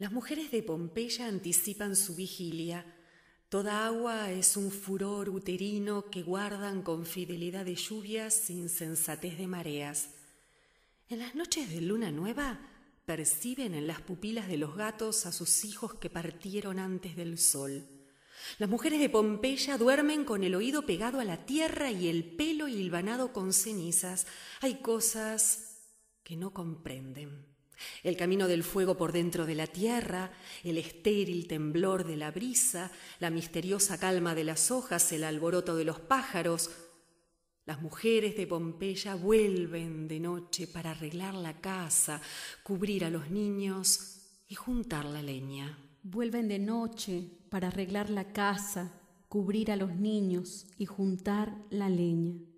Las mujeres de Pompeya anticipan su vigilia. Toda agua es un furor uterino que guardan con fidelidad de lluvias sin sensatez de mareas. En las noches de luna nueva perciben en las pupilas de los gatos a sus hijos que partieron antes del sol. Las mujeres de Pompeya duermen con el oído pegado a la tierra y el pelo hilvanado con cenizas. Hay cosas que no comprenden el camino del fuego por dentro de la tierra, el estéril temblor de la brisa, la misteriosa calma de las hojas, el alboroto de los pájaros. Las mujeres de Pompeya vuelven de noche para arreglar la casa, cubrir a los niños y juntar la leña. Vuelven de noche para arreglar la casa, cubrir a los niños y juntar la leña.